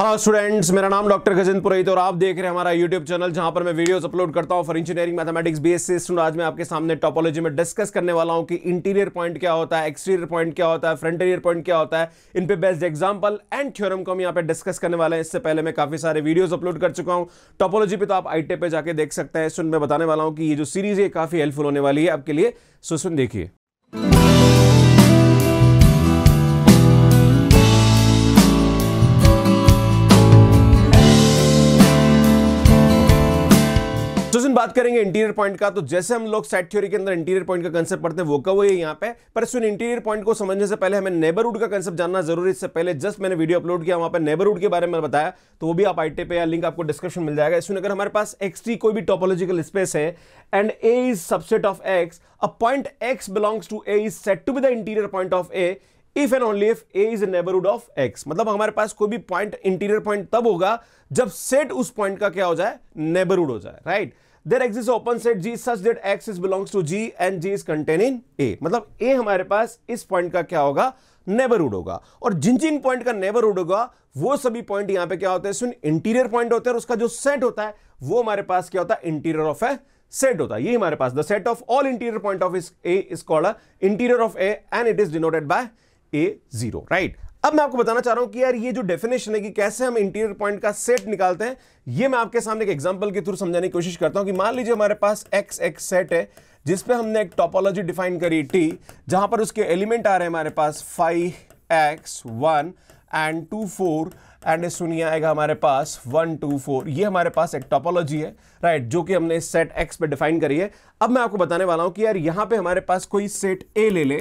Hello students मेरा नाम doctor Gajendra पुरोहित और आप देख रहे हैं हमारा यूट्यूब चैनल जहां पर मैं वीडियोस अपलोड करता हूं for engineering mathematics base S student आज मैं आपके सामने टॉपोलॉजी में डिस्कस करने वाला हूं कि इंटीरियर पॉइंट क्या होता है एक्सटीरियर पॉइंट क्या होता है फ्रंटीरियर पॉइंट क्या होता है इन पे बेस्ट एग्जाम्पल एंड थ्योरम को हम यहाँ पे डिस्कस करने वाले हैं इससे पहले मैं काफी सारे वीडियोज अपलोड कर चुका हूँ टॉपोलॉजी पर तो आप आई e पे जाकर देख सकते हैं सुन मैं बताने वाला हूँ कि ये जो सीरीज है काफी हेल्पफुल होने वाली है आपके लिए सो सुन देखिए सुजन बात करेंगे इंटीरियर पॉइंट का तो जैसे हम लोग सेट थ्योरी के अंदर इंटीरियर पॉइंट का कंसेप्ट पढ़ते हैं वो कब हुई है यहाँ पे पर सुन इंटीरियर पॉइंट को समझने से पहले हमें नेबरहुड का कंसेप्ट जानना जरूरी इससे पहले जस्ट मैंने वीडियो अपलोड किया वहाँ पर नेबरहुड के बारे में बताया तो वो भी आप आई पे या लिंक आपको डिस्क्रिप्शन मिल जाएगा इसमें अगर हमारे पास एक्स की कोई भी टोपोलॉजिकल स्पेस है and A is subset of X a point X belongs to A is said to be the interior point of A if and only if A is neighbourhood of X मतलब हमारे पास कोई भी point interior point तब होगा जब set उस point का क्या हो जाए नेबरहुड हो जाए right right? There exists open set G such that X is belongs to G and G is contain in A मतलब ए हमारे पास इस पॉइंट का क्या होगा नेबरहुड होगा और जिन जिन पॉइंट का नेबरहुड होगा वो सभी पॉइंट यहां पे क्या होते हैं इंटीरियर पॉइंट होते हैं और उसका जो सेट होता है वो हमारे पास क्या होता है इंटीरियर ऑफ ए सेट होता है ये हमारे पास the set of all interior point of A is called interior of A and it is denoted by A zero right अब मैं आपको बताना चाह रहा हूं कि यार ये जो डेफिनेशन है कि कैसे हम इंटीरियर पॉइंट का सेट निकालते हैं ये मैं आपके सामने एक एग्जांपल के थ्रू समझाने की कोशिश करता हूं कि मान लीजिए हमारे पास एक्स एक्स सेट है जिसपे हमने एक टॉपोलॉजी डिफाइन करी टी जहां पर उसके एलिमेंट आ रहे हैं हमारे पास five X one and two four and सुनिए आएगा हमारे पास वन टू फोर ये हमारे पास एक टॉपोलॉजी है राइट right, जो कि हमने सेट एक्स पे डिफाइन करी है अब मैं आपको बताने वाला हूं कि यार यहां पे हमारे पास कोई सेट ए ले ले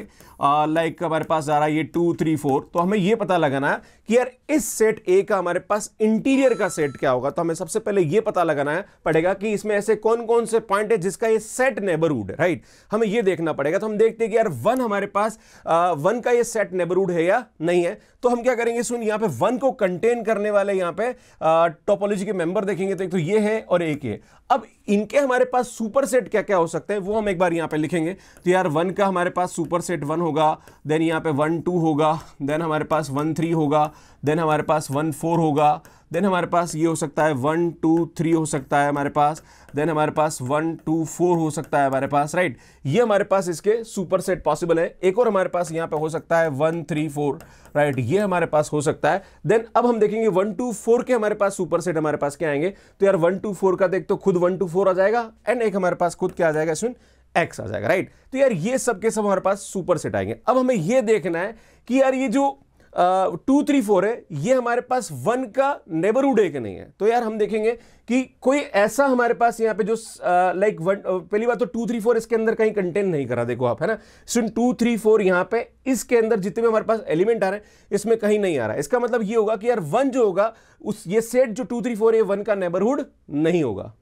लाइक हमारे पास आ रहा है ये टू थ्री फोर तो हमें ये पता लगाना है कि यार इस सेट ए का हमारे पास इंटीरियर का सेट क्या होगा तो हमें सबसे पहले ये पता लगाना है पड़ेगा कि इसमें ऐसे कौन कौन से पॉइंट है जिसका ये सेट नेबरहुड है राइट हमें ये देखना पड़ेगा तो हम देखते हैं कि यार वन हमारे पास आ, वन का ये सेट नेबरहुड है या नहीं है तो हम क्या करेंगे सुन यहाँ पे वन को कंटेन करने वाले यहाँ पे टोपोलॉजी के मेंबर देखेंगे तो एक तो ये है और एक ये अब इनके हमारे पास सुपर सेट क्या क्या हो सकते हैं वो हम एक बार यहाँ पे लिखेंगे तो यार वन का हमारे पास सुपर सेट वन होगा देन यहाँ पे वन टू होगा देन हमारे पास वन थ्री होगा देन हमारे पास वन फोर होगा देन हमारे पास ये हो सकता है वन टू थ्री हो सकता है हमारे पास देन हमारे पास वन टू फोर हो सकता है हमारे पास राइट ये हमारे पास इसके सुपर सेट पॉसिबल है एक और हमारे पास यहाँ पे हो सकता है वन थ्री फोर राइट ये हमारे पास हो सकता है देन अब हम देखेंगे वन टू फोर के हमारे पास सुपर सेट हमारे पास क्या आएंगे तो यार वन टू फोर का देख तो खुद वन टू फोर आ जाएगा एंड एक हमारे पास खुद क्या आ जाएगा सुन एक्स आ जाएगा राइट तो यार ये सब के सब हमारे पास सुपर सेट आएंगे अब हमें ये देखना है कि यार ये जो टू थ्री फोर है ये हमारे पास वन का नेबरहुड है कि नहीं है तो यार हम देखेंगे कि कोई ऐसा हमारे पास यहाँ पे जो लाइक uh, वन like पहली बात तो टू थ्री फोर इसके अंदर कहीं कंटेंट नहीं करा देखो आप है ना सुन टू थ्री फोर यहाँ पे इसके अंदर जितने भी हमारे पास एलिमेंट आ रहे हैं इसमें कहीं नहीं आ रहा है इसका मतलब ये होगा कि यार वन जो होगा उस ये सेट जो टू थ्री फोर है वन का नेबरहुड नहीं होगा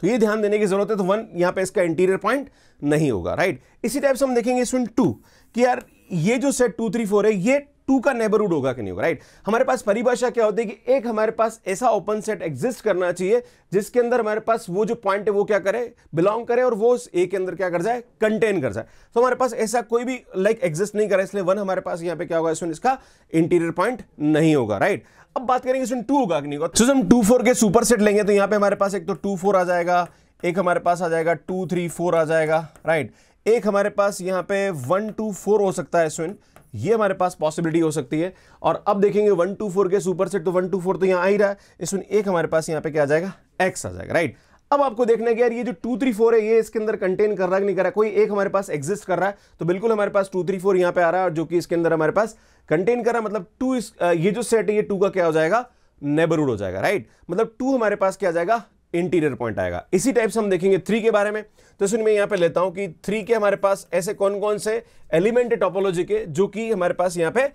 तो ये ध्यान देने की जरूरत है तो वन यहाँ पे इसका इंटीरियर पॉइंट नहीं होगा राइट इसी टाइप से हम देखेंगे सुन टू कि यार ये जो सेट टू थ्री फोर है ये टू का नेबरहुड होगा कि नहीं होगा राइट हमारे पास परिभाषा क्या होती है कि एक हमारे पास ऐसा ओपन सेट एग्जिस्ट करना चाहिए जिसके अंदर हमारे पास वो जो पॉइंट है वो क्या करे बिलोंग करे और वो ए के अंदर क्या कर जाए कंटेन कर जाए तो हमारे पास ऐसा कोई भी लाइक like, एग्जिस्ट नहीं करा इसलिए वन हमारे पास यहाँ पे क्या होगा इसमें इसका इंटीरियर पॉइंट नहीं होगा राइट अब बात करेंगे इसमें टू होगा कि नहीं होगा so, हम टू फोर के सुपर सेट लेंगे तो यहाँ पे हमारे पास एक तो टू फोर आ जाएगा एक हमारे पास आ जाएगा टू थ्री फोर आ जाएगा राइट एक हमारे पास यहाँ पे वन टू फोर हो सकता है स्विन ये हमारे पास पॉसिबिलिटी हो सकती है और अब देखेंगे वन टू फोर के सुपर सेट तो वन टू फोर तो यहाँ आ ही रहा है इसमें एक हमारे पास यहाँ पे क्या आ जाएगा एक्स आ जाएगा राइट अब आपको देखना है कि यार ये जो टू थ्री फोर है ये इसके अंदर कंटेन कर रहा है कि नहीं कर रहा कोई एक हमारे पास एग्जिस्ट कर रहा है तो बिल्कुल हमारे पास टू थ्री फोर यहाँ पे आ रहा है और जो कि इसके अंदर हमारे पास कंटेन कर रहा है मतलब टू इस ये जो सेट है ये टू का क्या हो जाएगा नेबरूड हो जाएगा राइट मतलब टू हमारे पास क्या जाएगा इंटीरियर पॉइंट आएगा इसी टाइप से हम देखेंगे थ्री के बारे में तो सुनिए मैं यहां पे लेता हूं कि थ्री के हमारे पास ऐसे कौन कौन से एलिमेंट टॉपोलॉजी के जो कि हमारे पास यहां पे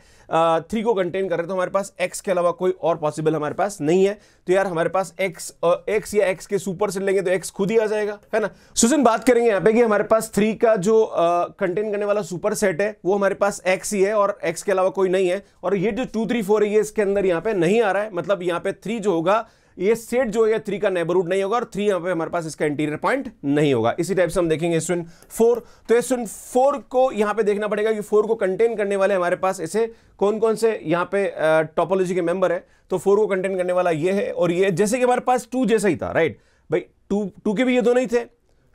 थ्री को कंटेन कर रहे तो हमारे पास एक्स के अलावा कोई और पॉसिबल हमारे पास नहीं है तो यार हमारे पास एक्स एक्स या एक्स के सुपर से लेंगे तो एक्स खुद ही आ जाएगा है ना सुजन बात करेंगे यहाँ पे कि हमारे पास थ्री का जो कंटेन करने वाला सुपर सेट है वो हमारे पास एक्स ही है और एक्स के अलावा कोई नहीं है और ये जो टू थ्री फोर है ये इसके अंदर यहाँ पे नहीं आ रहा है मतलब यहाँ पे थ्री जो होगा ये सेट जो है थ्री का नेबरवुड नहीं होगा और थ्री यहां पे हमारे पास इसका इंटीरियर पॉइंट नहीं होगा इसी टाइप से हम देखेंगे एसविन फोर तो एसविन फोर को यहां पे देखना पड़ेगा कि फोर को कंटेन करने वाले हमारे पास ऐसे कौन कौन से यहां पे टॉपोलॉजी के मेंबर है तो फोर को कंटेन करने वाला ये है और ये जैसे कि हमारे पास टू जैसा ही था राइट भाई टू टू के भी ये दोनों ही थे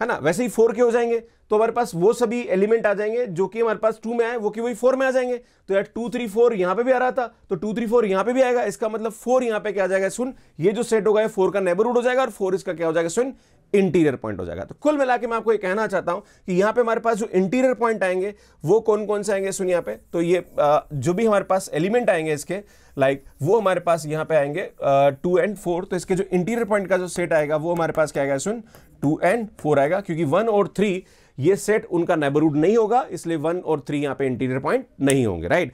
है ना वैसे ही फोर के हो जाएंगे तो हमारे पास वो सभी एलिमेंट आ जाएंगे जो कि हमारे पास टू में आए वो कि वही फोर में आ जाएंगे तो यार टू थ्री फोर यहाँ पे भी आ रहा था तो टू थ्री फोर यहाँ पे भी आएगा इसका मतलब फोर यहाँ पे क्या आ जाएगा सुन ये जो सेट होगा फोर का नेबरहुड हो जाएगा और फोर इसका क्या हो जाएगा सुन इंटीरियर पॉइंट हो जाएगा तो कुल मिला के मैं आपको ये कहना चाहता हूं कि यहां पे हमारे पास जो इंटीरियर पॉइंट आएंगे वो कौन कौन से आएंगे सुनिए पे तो ये जो भी हमारे पास एलिमेंट आएंगे इसके लाइक वो हमारे पास यहां पे आएंगे टू एंड फोर तो इसके जो इंटीरियर पॉइंट का जो सेट आएगा वो हमारे पास क्या आएगा सुन टू एंड फोर आएगा क्योंकि वन और थ्री ये सेट उनका नेबरवुड नहीं होगा इसलिए वन और थ्री यहां पे इंटीरियर पॉइंट नहीं होंगे राइट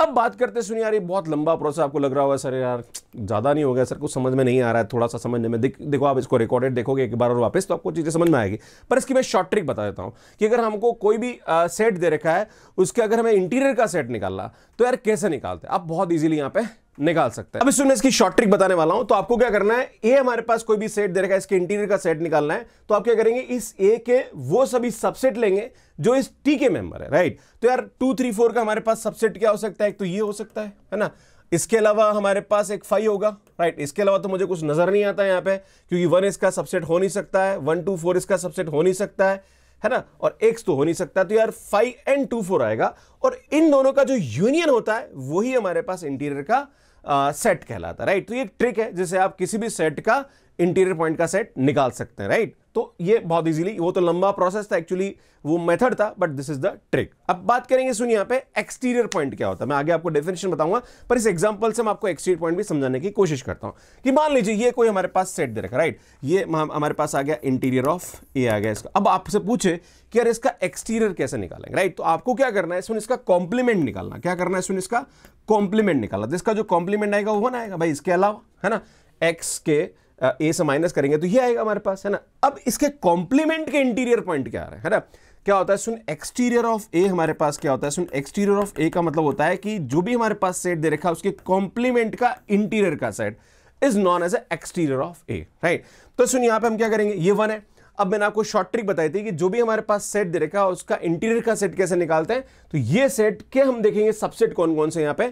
अब बात करते सुनिए यार ये बहुत लंबा प्रोसेस आपको लग रहा होगा सर यार ज़्यादा नहीं हो गया सर कुछ समझ में नहीं आ रहा है थोड़ा सा समझने में देखो आप इसको रिकॉर्डेड देखोगे एक बार और वापस तो आपको चीज़ें समझ में आएगी पर इसकी मैं शॉर्ट ट्रिक बता देता हूँ कि अगर हमको कोई भी आ, सेट दे रखा है उसके अगर हमें इंटीरियर का सेट निकालना तो यार कैसे निकालते आप बहुत ईजिली यहाँ पर निकाल सकते हैं अब इसमें इसकी शॉर्ट ट्रिक बताने वाला हूं तो आपको क्या करना है ए हमारे पास कोई भी सेट दे रखा है इसके इंटीरियर का सेट निकालना है तो आप क्या करेंगे इस ए के वो सभी सबसेट लेंगे जो इस टी के मेंबर है राइट तो यार टू थ्री फोर का हमारे पास सबसेट क्या हो सकता है एक तो ये हो सकता है है ना इसके अलावा हमारे पास एक फाइव होगा राइट इसके अलावा तो मुझे कुछ नजर नहीं आता है यहाँ पे क्योंकि वन इसका सबसेट हो नहीं सकता है वन टू फोर इसका सबसेट हो नहीं सकता है है ना और एक्स तो हो नहीं सकता तो यार फाइव एंड टू फोर आएगा और इन दोनों का जो यूनियन होता है वही हमारे पास इंटीरियर का सेट कहलाता है राइट तो ये एक ट्रिक है जिसे आप किसी भी सेट का इंटीरियर पॉइंट का सेट निकाल सकते हैं राइट तो ये बहुत इजीली वो तो लंबा प्रोसेस था एक्चुअली वो मेथड था but this is the trick अब बात करेंगे सुनिए यहां पे एक्सटीरियर पॉइंट क्या होता है मैं आगे आपको डेफिनेशन बताऊंगा पर इस एग्जांपल से मैं आपको एक्सटीरियर पॉइंट भी समझाने की कोशिश करता हूं कि मान लीजिए ये कोई हमारे पास सेट दे रखा राइट ये हमारे पास आ गया इंटीरियर ऑफ ए आ गया इसका अब आपसे पूछे कि यार इसका एक्सटीरियर कैसे निकालेंगे राइट तो आपको क्या करना है सुन इसका कॉम्प्लीमेंट निकालना क्या करना है सुन इसका कॉम्प्लीमेंट निकालना जिसका तो जो कॉम्प्लीमेंट आएगा वो ना आएगा भाई इसके अलावा है ना एक्स के ए से माइनस करेंगे तो ये आएगा हमारे पास है ना अब इसके कॉम्प्लीमेंट के इंटीरियर पॉइंट क्या आ रहा है ना क्या होता है सुन एक्सटीरियर ऑफ ए हमारे पास क्या होता है सुन एक्सटीरियर ऑफ ए का मतलब होता है कि जो भी हमारे पास सेट दे रखा है उसके कॉम्प्लीमेंट का इंटीरियर का set is known as exterior of A right तो सुन यहां पे हम क्या करेंगे ये वन है अब मैंने आपको शॉर्ट ट्रिक बताई थी कि जो भी हमारे पास सेट दे रखा है उसका इंटीरियर का सेट कैसे निकालते हैं तो ये सेट के हम देखेंगे सबसेट कौन कौन से यहाँ पे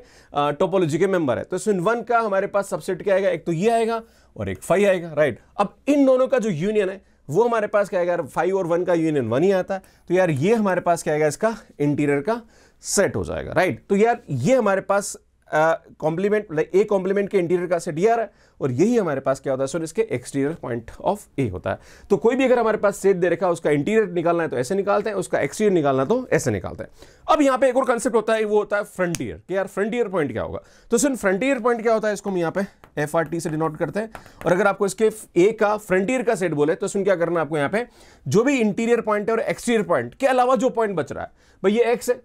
टोपोलॉजी के मेंबर है तो इसमें वन का हमारे पास सबसेट क्या आएगा एक तो ये आएगा और एक फाइव आएगा राइट अब इन दोनों का जो यूनियन है वो हमारे पास क्या आएगा फाइव और वन का यूनियन वन ही आता है तो यार ये हमारे पास क्या आएगा इसका इंटीरियर का सेट हो जाएगा राइट तो यार ये हमारे पास कॉम्प्लीमेंट लाइक ए कॉम्प्लीमेंट के इंटीरियर का से डी आर है और यही हमारे पास क्या होता है सर इसके एक्सटीरियर पॉइंट ऑफ ए होता है तो कोई भी अगर हमारे पास सेट दे रखा है उसका इंटीरियर निकालना है तो ऐसे निकालते हैं उसका एक्सटीरियर निकालना तो ऐसे निकालते हैं अब यहाँ पे एक और कंसेप्ट होता है वो होता है फ्रंटियर कि यार फ्रंटियर पॉइंट क्या होगा तो सर फ्रंटियर पॉइंट क्या होता है इसको हम यहाँ पे एफ आर टी से डिनोट करते हैं और अगर आपको इसके ए का फ्रंटियर का सेट बोले तो सुन क्या करना आपको यहाँ पे जो भी इंटीरियर पॉइंट है और एक्सटीरियर पॉइंट के अलावा जो पॉइंट बच रहा है भाई ये एक्स है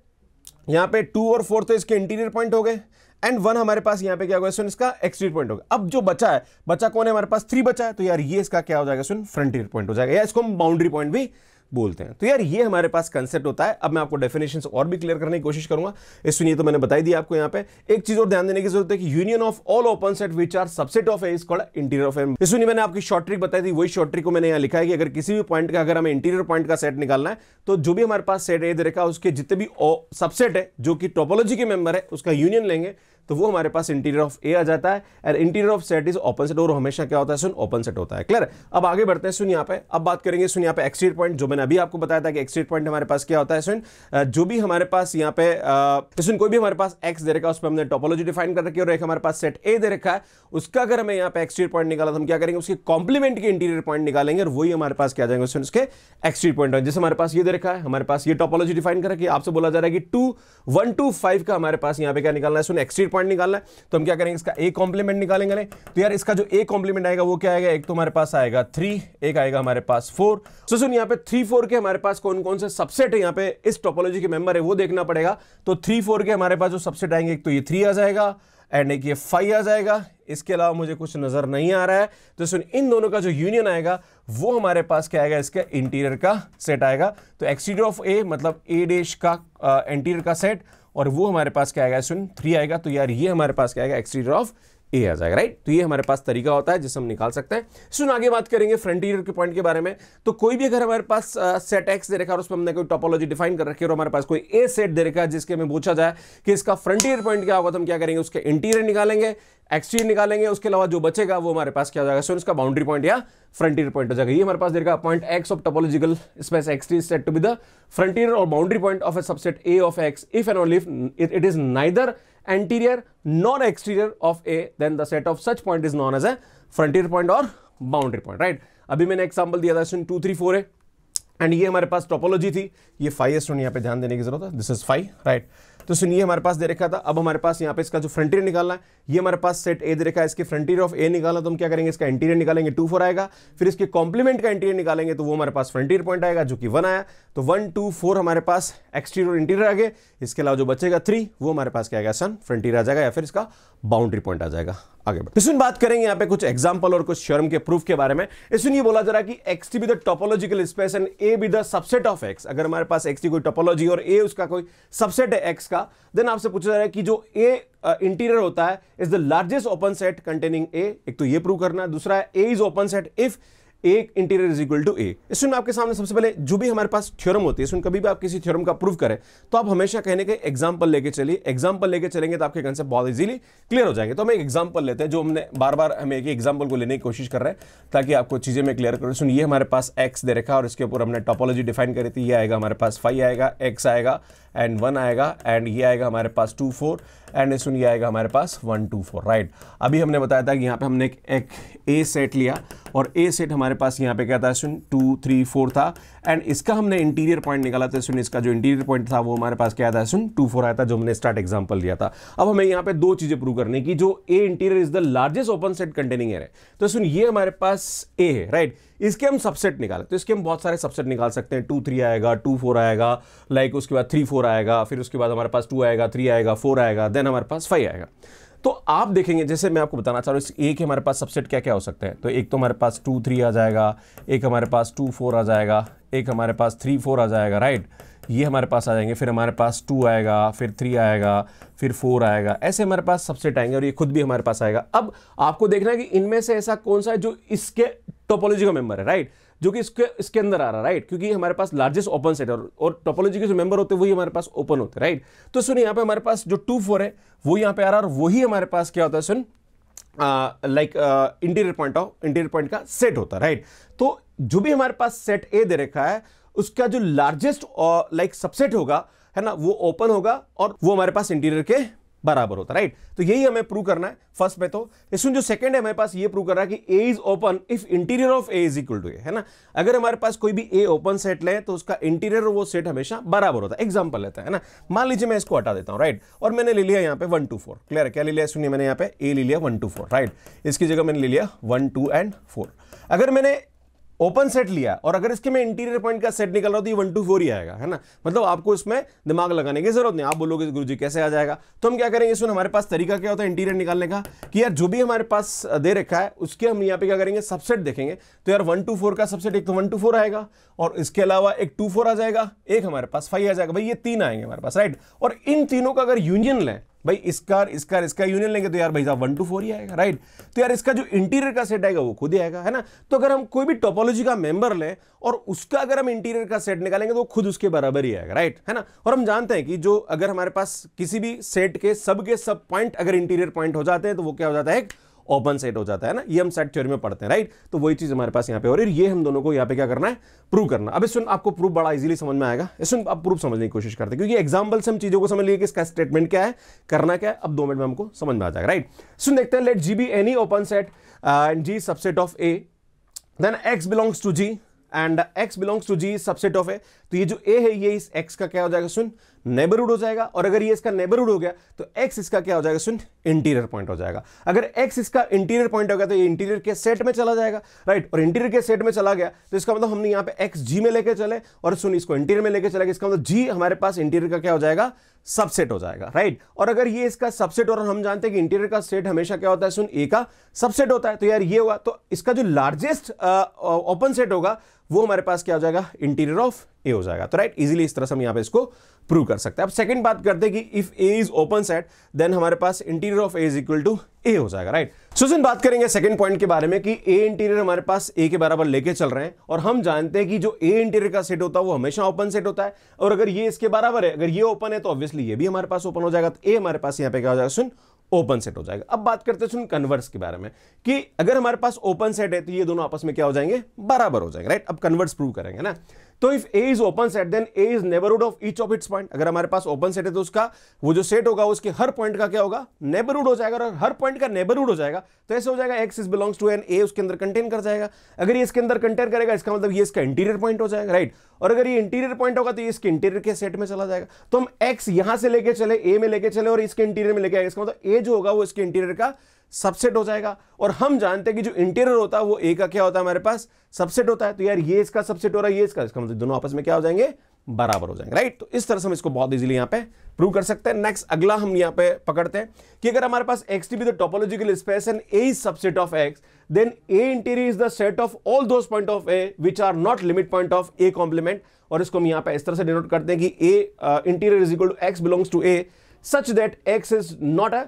यहाँ पे टू और फोर तो इसके इंटीरियर पॉइंट हो गए एंड वन हमारे पास यहाँ पे क्या होगा सुन इसका एक्सटीरियर पॉइंट होगा अब जो बचा है बचा कौन है हमारे पास थ्री बचा है तो यार ये इसका क्या हो जाएगा सुन फ्रंटियर पॉइंट हो जाएगा या इसको हम बाउंड्री पॉइंट भी बोलते हैं तो यार ये हमारे पास कंसेप्ट होता है अब मैं आपको डेफिनेशन और भी क्लियर करने की कोशिश करूंगा इस सुनिए तो मैंने बताई दी आपको यहाँ पे एक चीज और ध्यान देने की जरूरत है कि union of all open set which are subset of as call interior of M सुनिए मैंने आपकी शॉर्ट ट्रिक बताई थी वही शॉर्ट ट्रिक को मैंने यहाँ लिखा है कि अगर किसी भी पॉइंट का अगर हमें इंटीरियर पॉइंट का सेट निकालना है तो जो भी हमारे पास सेट ए दे रखा उसके जितने भी सबसेट है जो कि टोपोलॉजी के मेंबर है उसका यूनियन लेंगे तो वो हमारे पास इंटीरियर ऑफ ए आ जाता है and interior of set is open set और हमेशा क्या होता है सुन ओपन सेट होता है क्लियर अब आगे बढ़ते हैं सुन यहाँ पे अब बात करेंगे सुन यहाँ पे एक्सिट पॉइंट जो मैंने अभी आपको बताया था कि एक्सिट पॉइंट हमारे पास क्या होता है सुन जो भी हमारे पास यहाँ पे तो सुन कोई भी हमारे पास एक्स दे रखा उस पर हमने टोपोलॉजी डिफाइन कर रखी है और एक हमारे पास सेट ए दे रखा है उसका अगर हमें यहाँ पे एक्सिट पॉइंट निकाला तो हम क्या करेंगे उसके कॉम्प्लीमेंट के इंटीरियर पॉइंट निकालेंगे और वही हमारे पास क्या जाएंगे उसके एक्सिट पॉइंट जैसे हमारे पास ये दे रखा है हमारे पास ये टोपोलॉजी डिफाइन कर रखी है आपसे बोला जा रहा है कि टू वन टू फाइव का हमारे पास यहाँ पे क्या निकालना है सुन एक्सिट पॉइंट निकालना है तो हम क्या करेंगे इसका ए कॉम्प्लीमेंट निकालेंगे तो यार इसका जो ए कॉम्प्लीमेंट आएगा वो क्या आएगा एक तो हमारे पास आएगा थ्री एक आएगा हमारे पास फोर सो सुन यहाँ पे थ्री फोर के हमारे पास कौन कौन से सबसेट है यहाँ पे इस टोपोलॉजी के मेंबर है वो देखना पड़ेगा तो थ्री फोर के हमारे पास जो सबसेट आएंगे एक तो ये थ्री आ जाएगा एंड एक ये फाइव आ जाएगा इसके अलावा मुझे कुछ नजर नहीं आ रहा है तो सुन इन दोनों का जो यूनियन आएगा वो हमारे पास क्या आएगा इसका इंटीरियर का सेट आएगा तो एक्सटीरियर ऑफ ए मतलब ए डेश का इंटीरियर uh, का सेट और वो हमारे पास क्या आएगा सुन थ्री आएगा तो यार ये हमारे पास क्या आएगा एक्सटीरियर ऑफ ए आ जाएगा राइट तो ये हमारे पास तरीका होता है जिससे हम निकाल सकते हैं सुन आगे बात करेंगे फ्रंटियर के पॉइंट के बारे में तो कोई भी अगर हमारे पास सेट एक्स दे रखा और उसमें हमने कोई टॉपोलॉजी डिफाइन कर रखी है और हमारे पास कोई ए सेट दे रखा है जिसके हमें पूछा जाए कि इसका फ्रंटियर पॉइंट क्या होगा तो हम क्या करेंगे उसके इंटीरियर निकालेंगे एक्सटीरियर निकालेंगे उसके अलावा जो बचेगा वो हमारे पास क्या जाएगा सो इसका बाउंड्री पॉइंट या फ्रंटियर पॉइंट हो जाएगा ये हमारे पास देखा point X of topological space X set to be the frontier और boundary point of A subset A of X if and if it is neither anterior nor exterior of A, then the set of such point is known as a frontier point or boundary point, right? अभी मैंने example दिया था two three four है and ये हमारे पास topology थी ये five S यहाँ पे ध्यान देने की जरूरत है दिस इज फाइव राइट तो सुनिए हमारे पास दे रखा था अब हमारे पास यहाँ पे इसका जो फ्रंटियर निकालना है ये हमारे पास सेट ए दे रखा है इसके फ्रंटियर ऑफ ए निकालना तो हम क्या करेंगे इसका इंटीरियर निकालेंगे टू फोर आएगा फिर इसके कॉम्प्लीमेंट का इंटीरियर निकालेंगे तो वो हमारे पास फ्रंटियर पॉइंट आएगा जो कि वन आया तो वन टू फोर हमारे पास एक्सटीरियर इंटीरियर आगे इसके अलावा जो बचेगा थ्री वो हमारे पास क्या आएगा सन फ्रंटियर आ जाएगा या फिर इसका बाउंड्री पॉइंट आ जाएगा आगे बढ़ इसमें बात करेंगे यहाँ पे कुछ एग्जाम्पल और कुछ शर्म के प्रूफ के बारे में इसमें ये बोला जा रहा है कि X T be the topological space and A be the subset of X अगर हमारे पास एक्स की कोई टोपोलॉजी और ए उसका कोई सबसेट है एक्स का देन आपसे पूछा जा रहा है कि जो ए इंटीरियर uh, होता है is the largest open set containing A एक तो ये प्रूव करना है दूसरा A is open set if A interior is equal to A student आपके सामने सबसे पहले जो भी हमारे पास थ्योरम होती है इसमें कभी भी आप किसी थ्योरम का प्रूव करें तो आप हमेशा कहने के एग्जाम्पल लेके चलिए एग्जाम्पल लेके चलेंगे तो आपके कंसेप्ट बहुत इजीली क्लियर हो जाएंगे तो हम एक एग्जाम्पल लेते हैं जो हमने बार बार हम एक एग्जाम्पल को लेने की कोशिश कर रहे हैं ताकि आपको चीज़ें मैं क्लियर करूँ सुनिए हमारे पास एक्स दे रखा और इसके ऊपर हमने टॉपोलॉजी डिफाइन करी थी ये आएगा हमारे पास फाइव आएगा एक्स आएगा एंड वन आएगा एंड ये आएगा हमारे पास टू फोर एंड सुन ये आएगा हमारे पास वन टू फोर राइट अभी हमने बताया था कि यहाँ पे हमने एक ए सेट लिया और ए सेट हमारे पास यहाँ पे क्या था सुन टू थ्री फोर था एंड इसका हमने इंटीरियर पॉइंट निकाला था सुन इसका जो इंटीरियर पॉइंट था वो हमारे पास क्या था सुन टू फोर आया था जो हमने स्टार्ट एग्जाम्पल दिया था अब हमें यहाँ पे दो चीज़ें प्रूव करने की जो A interior is the largest open set containing A है तो सुन ये हमारे पास ए है राइट इसके हम सबसेट निकाले तो इसके हम बहुत सारे सबसेट निकाल सकते हैं टू थ्री आएगा टू फोर आएगा लाइक उसके बाद थ्री फोर आएगा फिर उसके बाद हमारे पास टू आएगा थ्री आएगा फोर आएगा देन हमारे पास फाइव आएगा तो आप देखेंगे जैसे मैं आपको बताना चाह रहा हूँ एक हमारे पास सबसेट क्या क्या हो सकते हैं तो एक तो हमारे पास टू थ्री आ जाएगा एक हमारे पास टू फोर आ जाएगा एक हमारे पास थ्री फोर आ जाएगा राइट ये हमारे पास आ जाएंगे फिर हमारे पास टू आएगा फिर थ्री आएगा फिर फोर आएगा ऐसे हमारे पास सबसेट आएंगे और ये खुद भी हमारे पास आएगा अब आपको देखना है कि इनमें से ऐसा कौन सा है जो इसके टोपोलॉजी का मेंबर है राइट जो कि इसके इसके अंदर आ रहा है राइट क्योंकि हमारे पास लार्जेस्ट ओपन सेट है और टोपोलॉजी के जो मेंबर होते हैं वही हमारे पास ओपन होते हैं राइट तो सुन यहाँ पे हमारे पास जो टू फोर है वो यहाँ पे आ रहा है और वही हमारे पास क्या होता है सुन like interior point of interior point का सेट होता है राइट तो जो भी हमारे पास सेट ए दे रखा है उसका जो लार्जेस्ट लाइक सबसेट होगा है ना वो ओपन होगा और वो हमारे पास इंटीरियर के बराबर होता राइट तो यही हमें प्रूव करना है फर्स्ट पे तो इसमें जो सेकंड है हमारे पास ये प्रूव कर रहा है कि A is open if interior of A is equal to A है ना अगर हमारे पास कोई भी ए ओपन सेट ले तो उसका इंटीरियर वो सेट हमेशा बराबर होता है एग्जाम्पल लेता है ना मान लीजिए मैं इसको हटा देता हूँ राइट और मैंने ले लिया यहाँ पे वन टू फोर क्लियर क्या ले लिया सुनिए मैंने यहाँ पे ए ले लिया वन टू फोर राइट इसकी जगह मैंने ले लिया वन टू एंड फोर अगर मैंने ओपन सेट लिया और अगर इसके मैं इंटीरियर पॉइंट का सेट निकल रहा हूं तो ये वन टू फोर ही आएगा है ना मतलब आपको इसमें दिमाग लगाने की जरूरत नहीं आप बोलोगे गुरु जी कैसे आ जाएगा तो हम क्या करेंगे इसमें हमारे पास तरीका क्या होता है इंटीरियर निकालने का कि यार जो भी हमारे पास दे रखा है उसके हम यहाँ पे क्या करेंगे सबसेट देखेंगे तो यार वन टू फोर का सबसेट एक तो वन टू फोर आएगा और इसके अलावा एक टू फोर आ जाएगा एक हमारे पास फाइव आ जाएगा भाई ये तीन आएंगे हमारे पास राइट और इन तीनों का अगर यूनियन लें भाई इसका इसका इसका यूनियन लेंगे तो यार भाई साहब वन टू फोर ही आएगा राइट तो यार इसका जो इंटीरियर का सेट आएगा वो खुद ही आएगा है ना तो अगर हम कोई भी टोपोलॉजी का मेंबर लें और उसका अगर हम इंटीरियर का सेट निकालेंगे तो खुद उसके बराबर ही आएगा राइट है ना और हम जानते हैं कि जो अगर हमारे पास किसी भी सेट के सब के सब पॉइंट अगर इंटीरियर पॉइंट हो जाते हैं तो वो क्या हो जाता है ओपन सेट हो जाता है ना ये हम सेट थ्योरी में पढ़ते हैं राइट तो वही चीज हमारे पास यहाँ पे हो रही है ये हम दोनों को यहाँ पे क्या करना है प्रूव करना अब सुन आपको प्रूफ बड़ा इजीली समझ में आएगा इस सुन आप प्रूफ समझने की कोशिश करते हैं क्योंकि एग्जाम्पल से हम चीजों को समझ लिए कि इसका स्टेटमेंट क्या है करना क्या है अब दो मिनट में हमको समझ में आ जाएगा राइट सुन देखते हैं let G be any open set and G subset of A then X belongs to G and X belongs to G subset of A तो ये जो ए है ये इस एक्स का क्या हो जाएगा सुन नेबरहुड हो जाएगा और अगर ये इसका नेबरहुड हो गया तो एक्स इसका क्या हो जाएगा सुन इंटीरियर पॉइंट हो जाएगा अगर एक्स इसका इंटीरियर पॉइंट हो गया तो ये इंटीरियर के सेट में चला जाएगा राइट और इंटीरियर के सेट में चला गया तो इसका मतलब हमने यहाँ पे एक्स जी में लेके चले और सुन इसको इंटीरियर में लेके चला गया इसका मतलब जी हमारे पास इंटीरियर का क्या हो जाएगा सबसेट हो जाएगा राइट और अगर ये इसका सबसेट और हम जानते हैं कि इंटीरियर का सेट हमेशा क्या होता है सुन ए का सबसेट होता है तो यार ये हुआ तो इसका जो लार्जेस्ट ओपन सेट होगा वो हमारे पास क्या हो जाएगा इंटीरियर ऑफ ए हो जाएगा तो राइट इजीली इस तरह से हम यहां पे इसको प्रूव कर सकते हैं अब सेकंड बात करते हैं कि if A is open set then हमारे पास interior of A is equal to A हो जाएगा राइट सुजन बात करेंगे सेकंड पॉइंट के बारे में कि ए इंटीरियर हमारे पास ए के बराबर लेके चल रहे हैं और हम जानते हैं कि जो ए इंटीरियर का सेट होता है वो हमेशा ओपन सेट होता है और अगर ये इसके बराबर है अगर ये ओपन है तो ऑब्वियसली ये भी हमारे पास ओपन हो जाएगा तो ए हमारे पास यहाँ पे क्या हो जाएगा सुन ओपन सेट हो जाएगा अब बात करते हैं कन्वर्स के बारे में कि अगर हमारे पास ओपन सेट है तो ये दोनों आपस में क्या हो जाएंगे बराबर हो जाएंगे राइट अब कन्वर्स प्रूव करेंगे ना तो if A is open set then A is neighbourhood of each of its point अगर हमारे पास ओपन सेट है तो उसका वो जो सेट होगा उसके हर पॉइंट का क्या होगा नेबरहुड हो जाएगा और हर पॉइंट का नेबरहुड हो जाएगा तो ऐसे हो जाएगा X is belongs to N A उसके अंदर कंटेन कर जाएगा अगर ये इसके अंदर कंटेन करेगा इसका मतलब ये इसका इंटीरियर पॉइंट हो जाएगा राइट और अगर ये इंटीरियर पॉइंट होगा तो ये इसके इंटीरियर के सेट में चला जाएगा तो हम एक्स यहां से लेके चले ए में लेके चले और इसके इंटीरियर में लेके आएगा इसका मतलब ए जो होगा वो इसके इंटीरियर का सबसेट हो जाएगा और हम जानते हैं कि जो इंटीरियर होता है वो ए का क्या होता है हमारे पास सबसेट होता है तो यार ये इसका सबसेट हो रहा है ये इसका इसका मतलब दोनों आपस में क्या हो जाएंगे बराबर हो जाएंगे राइट तो इस तरह से हम इसको बहुत इजीली यहां पे प्रूव कर सकते हैं नेक्स्ट अगला हम यहां पे पकड़ते हैं कि अगर हमारे पास X T be the topological space and A is subset of X then A interior is the set of all those point of A which are not limit point of A complement और इसको हम यहां पे इस तरह से denote करते हैं कि A interior is equal to X belongs to A such that x is not a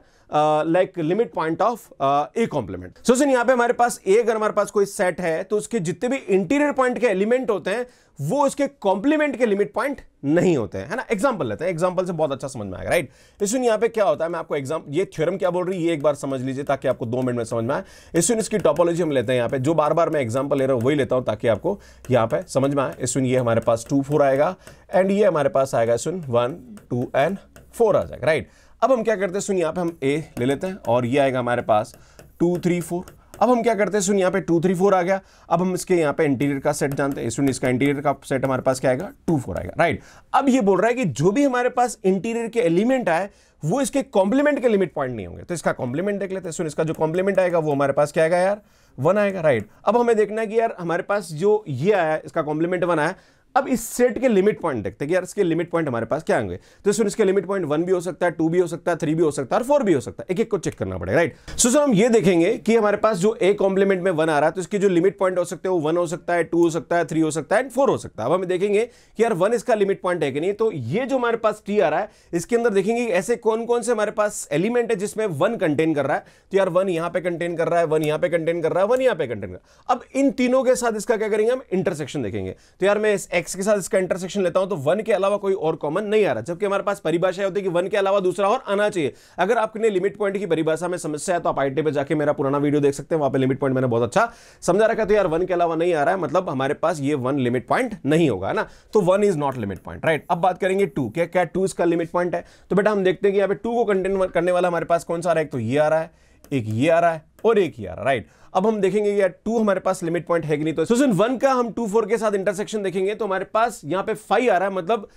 like limit point of A complement so sir यहां पे हमारे पास ए अगर हमारे पास कोई सेट है तो उसके जितने भी इंटीरियर पॉइंट के एलिमेंट होते हैं वो उसके कॉम्प्लीमेंट के लिमिट पॉइंट नहीं होते हैं है ना एग्जाम्पल लेते हैं एग्जाम्पल से बहुत अच्छा समझ में आएगा राइट इसमें यहां पे क्या होता है मैं आपको एग्जाम ये थ्योरम क्या बोल रही है ये एक बार समझ लीजिए ताकि आपको दो मिनट में समझ में आए इसमें तो इसकी टॉपोलॉजी हम लेते हैं यहाँ पे जो बार बार मैं एग्जाम्पल ले रहा हूँ वही लेता हूँ ताकि आपको यहाँ पे समझ में आए इसमें तो ये हमारे पास टू फोर आएगा एंड ये हमारे पास आएगा सुन वन टू एंड फोर आ जाएगा राइट अब हम क्या करते हैं सुनिए यहाँ पे हम ए ले लेते हैं और ये आएगा हमारे पास टू थ्री फोर अब हम क्या करते हैं सुन यहाँ पे टू थ्री फोर आ गया अब हम इसके यहाँ पे इंटीरियर का सेट जानते हैं सुन इसका इंटीरियर का सेट हमारे पास क्या आएगा टू फोर आएगा राइट अब ये बोल रहा है कि जो भी हमारे पास इंटीरियर के एलिमेंट आए वो इसके कॉम्प्लीमेंट के लिमिट पॉइंट नहीं होंगे तो इसका कॉम्प्लीमेंट देख लेते हैं सुन इसका जो कॉम्प्लीमेंट आएगा वो हमारे पास क्या आएगा यार वन आएगा राइट अब हमें देखना है कि यार हमारे पास जो ये आया इसका कॉम्प्लीमेंट वन आया अब इस सेट के लिमिट पॉइंट देखते हैं कि यार इसके लिमिट पॉइंट हमारे पास क्या होंगे तो सुन इसके लिमिट पॉइंट वन भी हो सकता है टू भी हो सकता है थ्री भी हो सकता है और फोर भी हो सकता है एक एक को चेक करना पड़ेगा राइट सो सर हम ये देखेंगे कि हमारे पास जो ए कॉम्प्लीमेंट में वन आ रहा है तो इसके जो लिमिट पॉइंट हो सकते हैं वो वन हो सकता है टू हो सकता है थ्री हो सकता है एंड फोर हो सकता है अब हम देखेंगे कि यार वन इसका लिमिट पॉइंट है कि नहीं तो ये जो हमारे पास टी आ रहा है इसके अंदर देखेंगे ऐसे कौन कौन से हमारे पास एलिमेंट है जिसमें वन कंटेन कर रहा है तो यार वन यहाँ पे कंटेन कर रहा है वन यहाँ पे कंटेन कर रहा है वन यहाँ पे कंटेन कर रहा है अब इन तीनों के साथ इसका क्या करेंगे हम इंटरसेक्शन देखेंगे तो यार मैं इस एक्स के साथ इसका इंटरसेक्शन लेता हूं तो वन के अलावा कोई और कॉमन नहीं आ रहा जबकि हमारे पास परिभाषा होती है कि वन के अलावा दूसरा और आना चाहिए अगर आपने लिमिट पॉइंट की परिभाषा में समस्या है तो आप आईटी टी जाके मेरा पुराना वीडियो देख सकते हैं वहां पर लिमिट पॉइंट मैंने बहुत अच्छा समझा रखा था तो यार वन के अलावा नहीं आ रहा है मतलब हमारे पास ये वन लिमिट पॉइंट नहीं होगा ना तो one is not limit point right अब बात करेंगे टू क्या क्या टू इसका लिमिट पॉइंट है तो बेटा हम देखते हैं कि यहाँ पे टू को कंटेन करने वाला हमारे पास कौन सा आ रहा है एक तो ये आ रहा है एक ये आ रहा है और एक ही आ रहा राइट अब हम देखेंगे यार टू हमारे पास लिमिट पॉइंट है कि नहीं तो सीजन वन का हम टू फोर के साथ इंटरसेक्शन देखेंगे तो हमारे पास यहाँ पे फाइव आ रहा है मतलब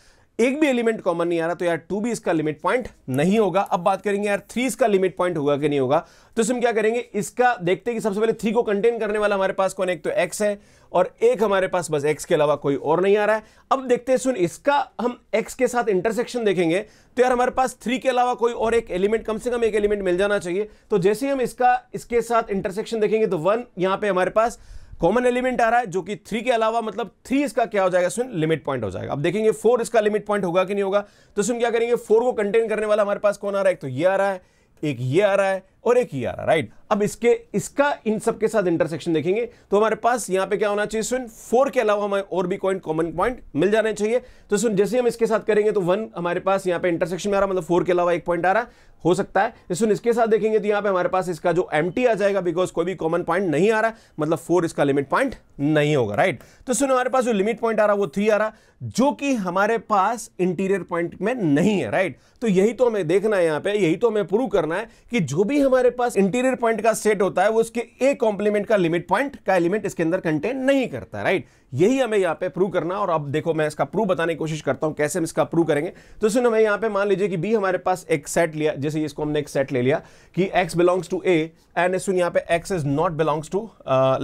एक भी एलिमेंट कॉमन नहीं आ रहा तो यार टू भी इसका लिमिट पॉइंट नहीं होगा अब बात करेंगे यार थ्री इसका लिमिट पॉइंट होगा कि नहीं होगा तो इसमें क्या करेंगे इसका देखते हैं कि सबसे पहले थ्री को कंटेन करने वाला हमारे पास कौन एक तो एक्स है और एक हमारे पास बस एक्स के अलावा कोई और नहीं आ रहा है अब देखते हैं सुन इसका हम एक्स के साथ इंटरसेक्शन देखेंगे तो यार हमारे पास थ्री के अलावा कोई और एक एलिमेंट कम से कम एक एलिमेंट मिल जाना चाहिए तो जैसे ही हम इसका इसके साथ इंटरसेक्शन देखेंगे तो वन यहाँ पे हमारे पास कॉमन एलिमेंट आ रहा है जो कि थ्री के अलावा मतलब थ्री इसका क्या हो जाएगा सुन लिमिट पॉइंट हो जाएगा अब देखेंगे फोर इसका लिमिट पॉइंट होगा कि नहीं होगा तो सुन क्या करेंगे फोर को कंटेन करने वाला हमारे पास कौन आ रहा है एक तो ये आ रहा है एक ये आ रहा है और एक ई आ रहा राइट अब इसके इसका इन सब के साथ इंटरसेक्शन देखेंगे तो हमारे पास यहां पे क्या होना चाहिए सुन फोर के अलावा हमें और भी कॉइन कॉमन पॉइंट मिल जाने चाहिए तो सुन जैसे हम इसके साथ करेंगे तो वन हमारे पास यहां पे इंटरसेक्शन में आ रहा मतलब फोर के अलावा एक पॉइंट आ रहा हो सकता है तो सुन इसके साथ देखेंगे तो यहां पर हमारे पास इसका जो एम आ जाएगा बिकॉज कोई भी कॉमन पॉइंट नहीं आ रहा मतलब फोर इसका लिमिट पॉइंट नहीं होगा राइट तो सुन हमारे पास जो लिमिट पॉइंट आ रहा वो थ्री आ रहा जो कि हमारे पास इंटीरियर पॉइंट में नहीं है राइट तो यही तो हमें देखना है यहां पे यही तो हमें प्रूव करना है कि जो भी हमारे हमारे पास इंटीरियर पॉइंट का सेट होता है वो उसके ए कॉम्प्लीमेंट का लिमिट पॉइंट का एलिमेंट इसके अंदर कंटेन नहीं करता राइट यही हमें यहाँ पे प्रूव करना और अब देखो मैं इसका प्रूव बताने की कोशिश करता हूँ कैसे हम इसका प्रूव करेंगे तो सुनो मैं यहाँ पे मान लीजिए कि बी हमारे पास एक सेट लिया जैसे इसको हमने एक सेट ले लिया कि X belongs to A and सुन यहाँ पे X is not belongs to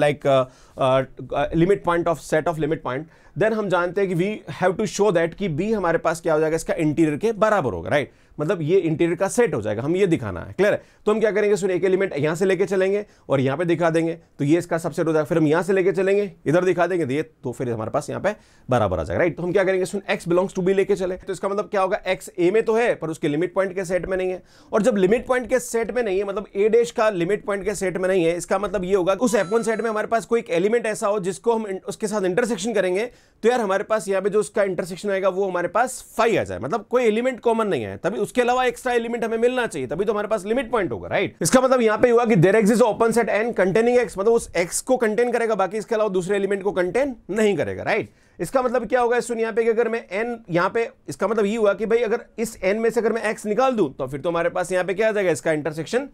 like limit point of set of limit point then हम जानते हैं कि we have to show that कि बी हमारे पास क्या हो जाएगा इसका इंटीरियर के बराबर होगा राइट right? मतलब ये इंटीरियर का सेट हो जाएगा हम ये दिखाना है क्लियर है तो हम क्या करेंगे सुनिए एक एलिमेंट यहाँ से लेके चलेंगे और यहाँ पे दिखा देंगे तो ये इसका सबसेट हो जाएगा फिर हम यहाँ से लेके चलेंगे इधर दिखा देंगे तो ये तो फिर हमारे पास यहाँ पे बराबर आ जाएगा राइट तो हम क्या करेंगे सुन एक्स बिलोंग्स टू बी लेके चले तो इसका मतलब क्या होगा एक्स ए में तो है पर उसके लिमिट पॉइंट के सेट में नहीं है और जब लिमिट पॉइंट के सेट में नहीं है मतलब ए डेश का लिमिट पॉइंट के सेट में नहीं है इसका मतलब ये होगा उस एफ सेट में हमारे पास कोई एलिमेंट ऐसा हो जिसको हम उसके साथ इंटरसेक्शन करेंगे तो यार हमारे पास यहाँ पे जो उसका इंटरसेक्शन आएगा वो हमारे पास फाइव आ जाए मतलब कोई एलिमेंट कॉमन नहीं है तभी उसके अलावा एक्स्ट्रा एलिमेंट हमें मिलना चाहिए तभी तो हमारे पास लिमिट पॉइंट होगा राइट इसका मतलब यहाँ पे हुआ कि there X open set N containing X मतलब उस एक्स को कंटेन करेगा बाकी इसके अलावा दूसरे एलिमेंट को कंटेन नहीं करेगा राइट इसका मतलब क्या होगा सुन यहाँ पे कि अगर मैं एन यहाँ पे इसका मतलब ये हुआ कि भाई अगर इस एन में से अगर मैं एक्स निकाल दूं तो फिर तो हमारे पास यहाँ पे क्या आ जाएगा इसका इंटरसेक्शन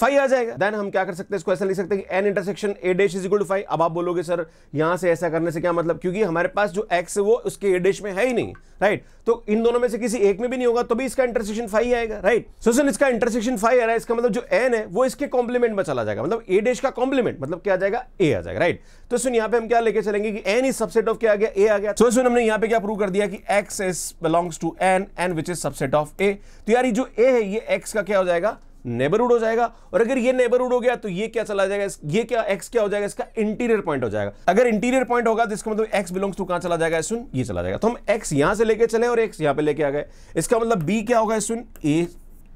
फाइव आ जाएगा देन हम क्या कर सकते हैं इसको ऐसा लिख सकते हैं कि N intersection A dash is equal to five अब आप बोलोगे सर यहां से ऐसा करने से क्या मतलब क्योंकि हमारे पास जो एक्स है वो उसके ए डेश में है ही नहीं राइट right? तो इन दोनों में से किसी एक में भी नहीं होगा तो भी इसका इंटरसेक्शन फाइव आएगा right right? So so, sir इसका इंटरसेक्शन फाइव आ रहा है इसका मतलब जो एन है वो इसके कॉम्प्लीमेंट में चला जाएगा मतलब ए डेश का कॉम्प्लीमेंट मतलब क्या आ जाएगा ए आ जाएगा राइट right? तो सुन यहाँ पे हम क्या लेके चलेंगे कि एन इज सबसेट ऑफ क्या आ गया ए आ गया सो so, सुन हमने यहाँ पे क्या प्रूव कर दिया कि X is belongs to N N which is subset of A तो यार जो ए है ये एक्स का क्या हो जाएगा नेबरहुड हो जाएगा और अगर ये नेबरहुड हो गया तो ये क्या चला जाएगा ये क्या एक्स क्या हो जाएगा इसका इंटीरियर पॉइंट हो जाएगा अगर इंटीरियर पॉइंट होगा तो इसका मतलब एक्स बिलोंग्स टू कहां चला जाएगा सुन ये चला जाएगा तो हम एक्स यहां से लेके चले और एक्स यहां पर लेके आ गए इसका मतलब बी क्या होगा सुन ए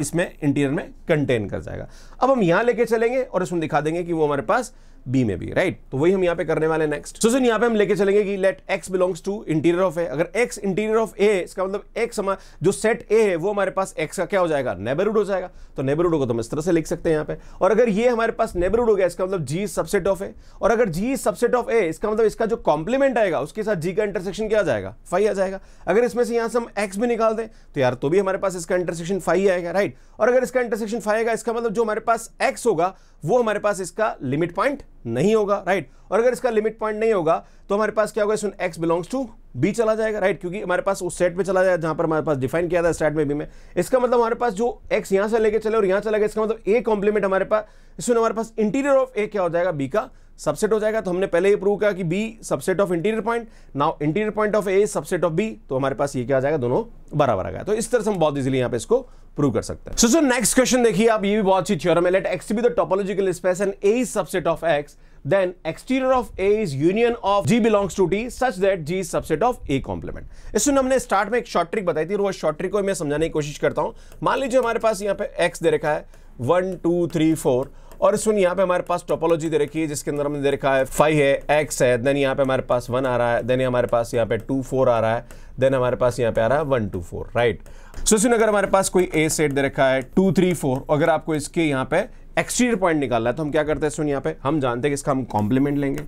इसमें इंटीरियर में कंटेन कर जाएगा अब हम यहां लेके चलेंगे और इसमें दिखा देंगे कि वो हमारे पास बी में भी राइट right? तो वही हम यहाँ पे करने वाले नेक्स्ट सो so, यहाँ पे हम लेके चलेंगे कि let X belongs to interior of A अगर एक्स इंटीरियर ऑफ ए इसका मतलब एक्स जो सेट ए है वो हमारे पास एक्स का क्या हो जाएगा नेबरहुड हो जाएगा तो नेबरहुड को तो हम इस तरह से लिख सकते हैं यहाँ पे और अगर ये हमारे पास नेबरहुड हो गया इसका मतलब जी सबसेट ऑफ ए और अगर जी सबसेट ऑफ ए इसका मतलब इसका जो कॉम्प्लीमेंट आएगा उसके साथ जी का इंटरसेक्शन क्या आ जाएगा फाइव आ जाएगा अगर इसमें से यहाँ से हम एक्स भी निकाल दें तो यार तो भी हमारे पास इसका इंटरसेक्शन फाइव आएगा राइट और अगर इसका इंटरसेक्शन फाइव आएगा इसका मतलब जो हमारे पास एक्स होगा वो हमारे पास इसका लिमिट पॉइंट नहीं होगा राइट और अगर इसका लिमिट पॉइंट नहीं होगा तो हमारे पास क्या होगा सुन एक्स बिलोंग्स टू बी चला जाएगा राइट क्योंकि हमारे पास उस सेट पे चला जाएगा जहां पर हमारे पास डिफाइन किया था सेट में बी में इसका मतलब हमारे पास जो एक्स यहां से लेके चले और यहां चला गया इसका मतलब ए कॉम्प्लीमेंट हमारे पास सुन हमारे पास इंटीरियर ऑफ ए क्या हो जाएगा बी का सबसेट हो जाएगा तो हमने पहले ही प्रूव किया कि B subset of interior point now interior point of A subset of B तो हमारे पास ये क्या आ जाएगा दोनों बराबर आ गया तो इस तरह से हम बहुत इजीली यहां पे इसको प्रूव कर सकते हैं सो सो नेक्स्ट क्वेश्चन देखिए आप ये भी बहुत अच्छी थ्योरम है let X be the topological space and A is subset of X then exterior of A is union of G belongs to T such that G is subset of A complement. इस हमने start में एक short trick बताई थी और वो short trick को मैं समझाने की कोशिश करता हूं मान लीजिए हमारे पास यहां पे एक्स दे रखा है वन टू थ्री फोर और सुनिए यहाँ पे हमारे पास टोपोलॉजी दे रखी है जिसके अंदर हमने दे रखा है फाइव है एक्स है देन यहाँ पे हमारे पास वन आ रहा है देन हमारे पास यहाँ पे टू फोर आ रहा है देन हमारे पास यहाँ पे आ रहा है one two four right so सुन अगर हमारे पास कोई ए सेट दे रखा है टू थ्री फोर अगर आपको इसके यहाँ पे एक्सटीरियर पॉइंट निकालना है तो हम क्या करते हैं सुन यहाँ पे हम जानते हैं कि इसका हम कॉम्प्लीमेंट लेंगे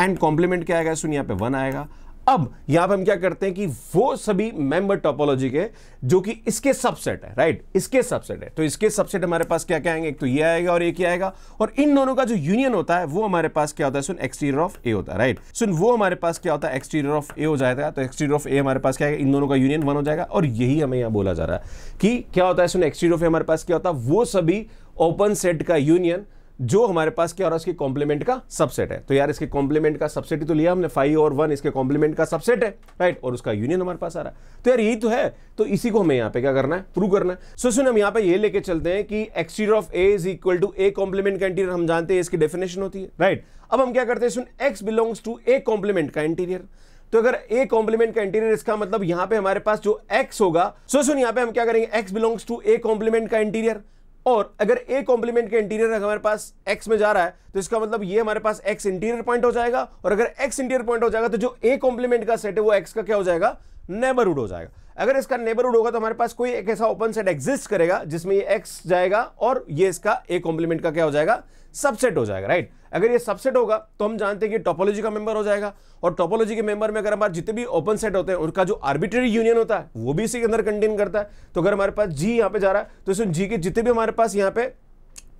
एंड कॉम्प्लीमेंट क्या आएगा सुन यहाँ पे वन आएगा अब यहां पर हम क्या करते हैं कि वो सभी मेंबर टॉपोलॉजी के जो कि इसके सबसेट है राइट इसके सबसेट है तो इसके सबसेट हमारे पास क्या क्या आएंगे एक तो ये आएगा और एक ही आएगा और इन दोनों का जो यूनियन होता है वो हमारे पास क्या होता है सुन एक्सटीरियर ऑफ ए होता है राइट सुन वो हमारे पास क्या होता है एक्सटीरियर ऑफ ए हो जाएगा तो एक्सटीरियर ऑफ ए हमारे पास क्या है इन दोनों का यूनियन वन हो जाएगा और यही हमें यहां बोला जा रहा है कि क्या होता है सुन एक्सटीरियर ऑफ ए हमारे पास क्या होता है वो सभी ओपन सेट का यूनियन जो हमारे पास क्या हो रहा है उसके कॉम्प्लीमेंट का सबसेट है तो यार इसके कॉम्प्लीमेंट का सबसेट ही तो लिया हमने फाइव और वन इसके कॉम्प्लीमेंट का सबसेट है राइट और उसका यूनियन हमारे पास आ रहा है तो यार यही तो है तो इसी को हमें यहाँ पे क्या करना है प्रूव करना है सो सुन हम यहाँ पे ये लेके चलते हैं कि exterior of A is equal to A complement का इंटीरियर हम जानते हैं इसकी डेफिनेशन होती है राइट अब हम क्या करते हैं सुन X belongs to A complement का इंटीरियर तो अगर ए कॉम्प्लीमेंट का इंटीरियर इसका मतलब यहाँ पे हमारे पास जो एक्स होगा सो सुन यहाँ पे हम क्या करेंगे X belongs to A complement का इंटीरियर और अगर ए कॉम्प्लीमेंट के इंटीरियर हमारे पास एक्स में जा रहा है तो इसका मतलब ये हमारे पास एक्स इंटीरियर पॉइंट हो जाएगा और अगर एक्स इंटीरियर पॉइंट हो जाएगा तो जो ए कॉम्प्लीमेंट का सेट है वो एक्स का क्या हो जाएगा नेबरहुड हो जाएगा अगर इसका नेबरहुड होगा तो हमारे पास कोई एक ऐसा ओपन सेट एग्जिस्ट करेगा जिसमें ये एक्स जाएगा और ये इसका ए कॉम्प्लीमेंट का क्या हो जाएगा सबसेट हो जाएगा राइट अगर ये सबसेट होगा तो हम जानते हैं कि टोपोलॉजी का मेंबर हो जाएगा और टोपोलॉजी के मेंबर में अगर हमारे जितने भी ओपन सेट होते हैं उनका जो आर्बिट्री यूनियन होता है वो भी इसी के अंदर कंटेन करता है तो अगर हमारे पास जी यहाँ पे जा रहा है तो इसमें जी के जितने भी हमारे पास यहाँ पे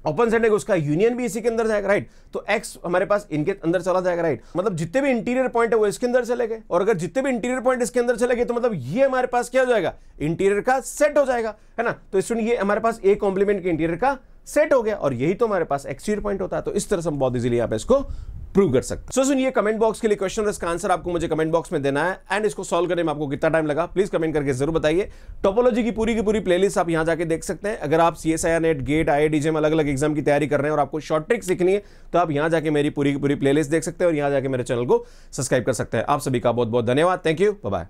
ओपन सेट है उसका यूनियन भी इसी के अंदर जाएगा राइट तो एक्स हमारे पास इनके अंदर चला जाएगा राइट मतलब जितने भी इंटीरियर पॉइंट है वो इसके अंदर चले गए और अगर जितने भी इंटीरियर पॉइंट इसके अंदर चले गए तो मतलब ये हमारे पास क्या हो जाएगा इंटीरियर का सेट हो जाएगा है ना तो स्टूडेंट ये हमारे पास ए कॉम्प्लीमेंट के इंटीरियर का सेट हो गया और यही तो हमारे पास एक्सटीरियर पॉइंट होता है तो इस तरह से हम बहुत इजीली आप पे इसको प्रूव कर सकते हैं सो so, सुनिए कमेंट बॉक्स के लिए क्वेश्चन और इसका आंसर आपको मुझे कमेंट बॉक्स में देना है एंड इसको सॉल्व करने में आपको कितना टाइम लगा प्लीज कमेंट करके जरूर बताइए टोपोलॉजी की पूरी की पूरी प्लेलिस्ट आप यहाँ जाके देख सकते हैं अगर आप C S I NET GATE I I में अलग अलग एग्जाम की तैयारी कर रहे हैं और आपको शॉर्ट ट्रिक सीखनी है तो आप यहाँ जाकर मेरी पूरी की पूरी प्लेलिस्ट देख सकते हैं और यहाँ जाकर मेरे चैनल को सब्सक्राइब कर सकते हैं आप सभी का बहुत बहुत धन्यवाद थैंक यू बाय